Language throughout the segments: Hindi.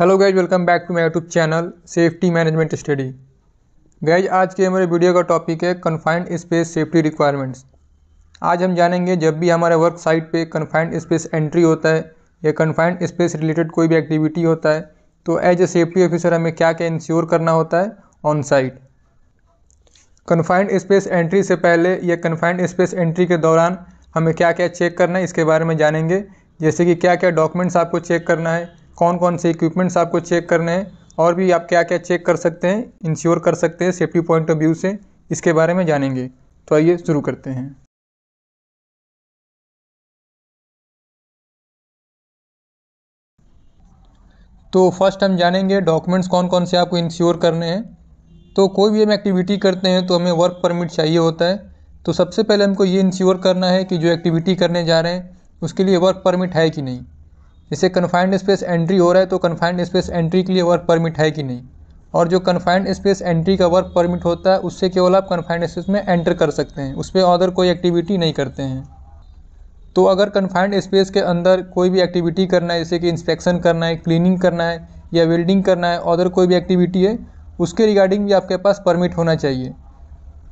hello guys welcome back to my YouTube channel safety management study guys आज के हमारे वीडियो का टॉपिक है कन्फाइंड स्पेस सेफ्टी रिक्वायरमेंट्स आज हम जानेंगे जब भी हमारे वर्क साइट पे कन्फाइंड स्पेस एंट्री होता है या कन्फाइंड स्पेस रिलेटेड कोई भी एक्टिविटी होता है तो एज ए सेफ्टी ऑफिसर हमें क्या क्या इंश्योर करना होता है on site confined space entry से पहले या कन्फाइंड स्पेस एंट्री के दौरान हमें क्या क्या चेक करना है इसके बारे में जानेंगे जैसे कि क्या क्या डॉक्यूमेंट्स आपको चेक करना है कौन कौन से इक्विपमेंट्स आपको चेक करने हैं और भी आप क्या क्या चेक कर सकते हैं इंश्योर कर सकते हैं सेफ्टी पॉइंट ऑफ व्यू से इसके बारे में जानेंगे तो आइए शुरू करते हैं तो फर्स्ट हम जानेंगे डॉक्यूमेंट्स कौन कौन से आपको इंश्योर करने हैं तो कोई भी हम एक्टिविटी करते हैं तो हमें वर्क परमिट चाहिए होता है तो सबसे पहले हमको ये इंश्योर करना है कि जो एक्टिविटी करने जा रहे हैं उसके लिए वर्क परमिट है कि नहीं जैसे कन्फाइंड स्पेस एंट्री हो रहा है तो कन्फाइंड स्पेस एंट्री के लिए वर्क परमिट है कि नहीं और जो कन्फाइंड स्पेस एंट्री का वर्क परमिट होता है उससे केवल आप कन्फाइंड स्पेस में एंटर कर सकते हैं उस पर अदर कोई एक्टिविटी नहीं करते हैं तो अगर कन्फाइंड स्पेस के अंदर कोई भी एक्टिविटी करना है जैसे कि इंस्पेक्शन करना है क्लीनिंग करना है या वेल्डिंग करना है अदर कोई भी एक्टिविटी है उसके रिगार्डिंग भी आपके पास परमिट होना चाहिए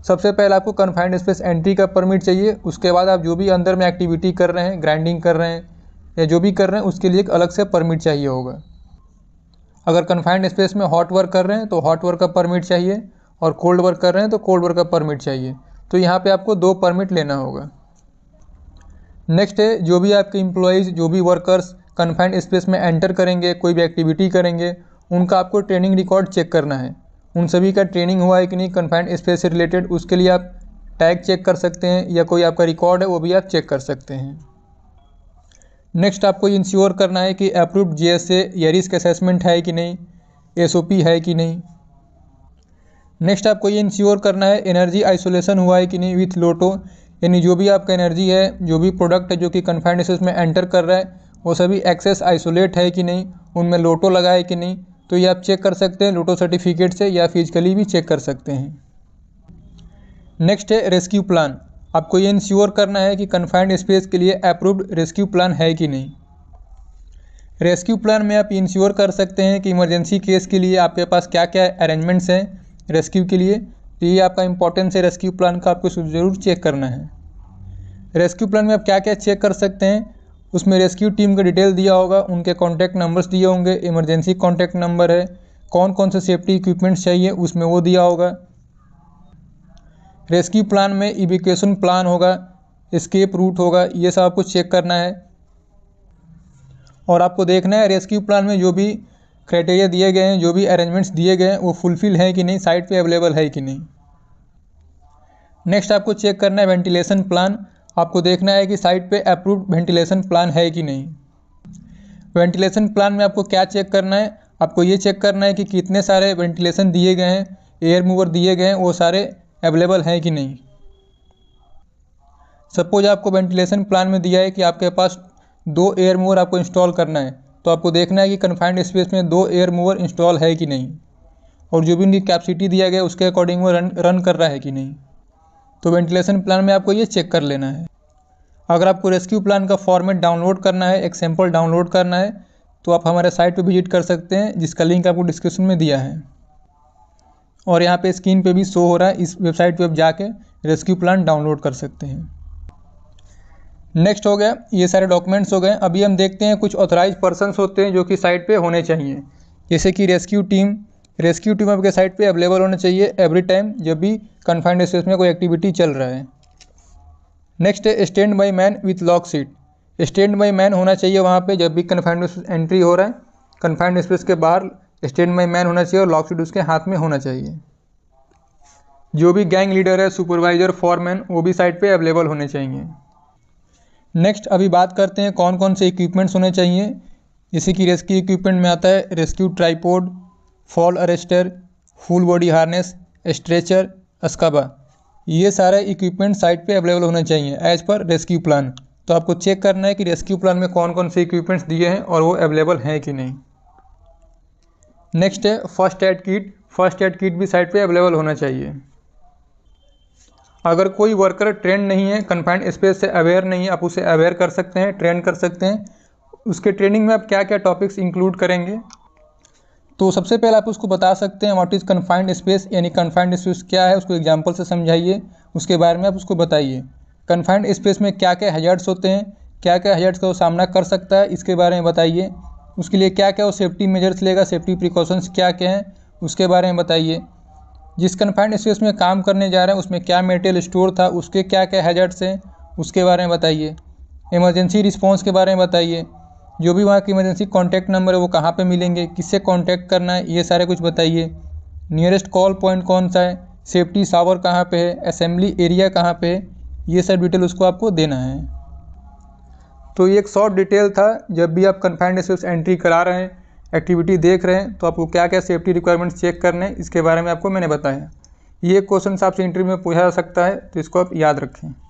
सबसे पहले आपको कन्फाइंड स्पेस एंट्री का परमिट चाहिए उसके बाद आप जो भी अंदर में एक्टिविटी कर रहे हैं ग्राइंडिंग कर रहे हैं या जो भी कर रहे हैं उसके लिए एक अलग से परमिट चाहिए होगा अगर कन्फाइंड स्पेस में हॉट वर्क कर रहे हैं तो हॉट वर्क का परमिट चाहिए और कोल्ड वर्क कर रहे हैं तो कोल्ड वर्क का परमिट चाहिए तो यहाँ पे आपको दो परमिट लेना होगा नेक्स्ट है जो भी आपके इम्प्लॉयज़ जो भी वर्कर्स कन्फाइंड स्पेस में एंटर करेंगे कोई भी एक्टिविटी करेंगे उनका आपको ट्रेनिंग रिकॉर्ड चेक करना है उन सभी का ट्रेनिंग हुआ है कि नहीं कन्फाइंड स्पेस से रिलेटेड उसके लिए आप टैग चेक कर सकते हैं या कोई आपका रिकॉर्ड है वो भी आप चेक कर सकते हैं नेक्स्ट आपको इंश्योर करना है कि अप्रूव्ड जी एस ए या रिस्क असेसमेंट है कि नहीं पी है कि नहीं नेक्स्ट आपको ये इंश्योर करना है एनर्जी आइसोलेशन हुआ है कि नहीं विथ लोटो यानी जो भी आपका एनर्जी है जो भी प्रोडक्ट है जो कि कन्फाइंड एसेस में एंटर कर रहा है वो सभी एक्सेस आइसोलेट है कि नहीं उनमें लोटो लगा है कि नहीं तो ये आप चेक कर सकते हैं लोटो सर्टिफिकेट से या फिजिकली भी चेक कर सकते हैं नेक्स्ट है रेस्क्यू प्लान आपको ये इंश्योर करना है कि कन्फाइंड स्पेस के लिए अप्रूव्ड रेस्क्यू प्लान है कि नहीं रेस्क्यू प्लान में आप इंश्योर कर सकते हैं कि इमरजेंसी केस के लिए आपके पास क्या क्या अरेंजमेंट्स हैं रेस्क्यू के लिए तो ये आपका इंपॉर्टेंस है रेस्क्यू प्लान का आपको ज़रूर चेक करना है रेस्क्यू प्लान में आप क्या क्या चेक कर सकते हैं उसमें रेस्क्यू टीम का डिटेल दिया होगा उनके कॉन्टैक्ट नंबर्स दिए होंगे इमरजेंसी कॉन्टैक्ट नंबर है कौन कौन से सेफ्टी इक्विपमेंट्स चाहिए उसमें वो दिया होगा रेस्क्यू प्लान में इविकेशन प्लान होगा स्केप रूट होगा ये सब आपको चेक करना है और आपको देखना है रेस्क्यू प्लान में जो भी क्राइटेरिया दिए गए हैं जो भी अरेंजमेंट्स दिए गए हैं वो फुलफ़िल हैं कि नहीं साइट पे अवेलेबल है कि नहीं नेक्स्ट आपको चेक करना है वेंटिलेशन प्लान आपको देखना है कि साइट पे अप्रूव्ड वेंटिलेशन प्लान है कि नहीं वेंटिलेशन प्लान में आपको क्या चेक करना है आपको ये चेक करना है कि कितने सारे वेंटिलेशन दिए गए हैं एयर मूवर दिए गए हैं वो सारे अवेलेबल हैं कि नहीं सपोज़ आपको वेंटिलेशन प्लान में दिया है कि आपके पास दो एयर मूवर आपको इंस्टॉल करना है तो आपको देखना है कि कन्फाइंड स्पेस में दो एयर मूवर इंस्टॉल है कि नहीं और जो भी उनकी कैपेसिटी दिया गया उसके अकॉर्डिंग वो रन रन कर रहा है कि नहीं तो वेंटिलेशन प्लान में आपको ये चेक कर लेना है अगर आपको रेस्क्यू प्लान का फॉर्मेट डाउनलोड करना है एक सैम्पल डाउनलोड करना है तो आप हमारे साइट पर विजिट कर सकते हैं जिसका लिंक आपको डिस्क्रिप्शन में दिया है और यहाँ पे स्क्रीन पे भी शो हो रहा है इस वेबसाइट पे आप जाके रेस्क्यू प्लान डाउनलोड कर सकते हैं नेक्स्ट हो गया ये सारे डॉक्यूमेंट्स हो गए अभी हम देखते हैं कुछ ऑथराइज पर्सनस होते हैं जो कि साइट पे होने चाहिए जैसे कि रेस्क्यू टीम रेस्क्यू टीम आपके साइट पे अवेलेबल होना चाहिए एवरी टाइम जब भी कन्फाइंड स्पेस में कोई एक्टिविटी चल रहा है नेक्स्ट है stand by man with log sheet stand by man होना चाहिए वहाँ पे जब भी कन्फाइंड एंट्री हो रहा है कन्फाइंड स्पेस के बाहर स्टेट में मैन होना चाहिए और लॉक सीट उसके हाथ में होना चाहिए जो भी गैंग लीडर है सुपरवाइजर फॉरमैन वो भी साइट पे अवेलेबल होने चाहिए नेक्स्ट अभी बात करते हैं कौन कौन से इक्विपमेंट्स होने चाहिए जैसे कि रेस्क्यू इक्विपमेंट में आता है rescue tripod fall arrester full body harness stretcher अस्कबा ये सारे इक्विपमेंट साइट पे अवेलेबल होने चाहिए एज पर रेस्क्यू प्लान तो आपको चेक करना है कि रेस्क्यू प्लान में कौन कौन से इक्विपमेंट्स दिए हैं और वो अवेलेबल हैं कि नहीं नेक्स्ट है first aid kit first aid kit भी साइट पे अवेलेबल होना चाहिए अगर कोई वर्कर ट्रेन नहीं है कन्फाइंड स्पेस से अवेयर नहीं है आप उसे अवेयर कर सकते हैं ट्रेन कर सकते हैं उसके ट्रेनिंग में आप क्या क्या टॉपिक्स इंक्लूड करेंगे तो सबसे पहले आप उसको बता सकते हैं वॉट इज़ कन्फाइंड स्पेस यानी कन्फाइंड स्पेस क्या है उसको एग्जाम्पल से समझाइए उसके बारे में आप उसको बताइए कन्फाइंड स्पेस में क्या क्या हैजर्ड्स होते हैं क्या क्या हैजर्ड्स का वो सामना कर सकता है इसके बारे में बताइए उसके लिए क्या क्या वो सेफ्टी मेजर्स लेगा सेफ्टी प्रिकॉशंस क्या क्या हैं उसके बारे में बताइए जिस कन्फाइंड स्पेस में काम करने जा रहे हैं उसमें क्या मेटेरियल स्टोर था उसके क्या क्या हैजर्ट्स हैं उसके बारे में बताइए इमरजेंसी रिस्पॉन्स के बारे में बताइए जो भी वहाँ की इमरजेंसी कॉन्टैक्ट नंबर है वो कहाँ पर मिलेंगे किससे कॉन्टैक्ट करना है ये सारे कुछ बताइए नियरेस्ट कॉल पॉइंट कौन सा है सेफ्टी सावर कहाँ पर है असेंबली एरिया कहाँ पर है ये सब डिटेल उसको आपको देना है तो ये एक शॉर्ट डिटेल था जब भी आप कन्फाइंड स्पेस एंट्री करा रहे हैं एक्टिविटी देख रहे हैं तो आपको क्या क्या सेफ्टी रिक्वायरमेंट्स चेक करने हैं इसके बारे में आपको मैंने बताया ये क्वेश्चन आपसे इंटरव्यू में पूछा जा सकता है तो इसको आप याद रखें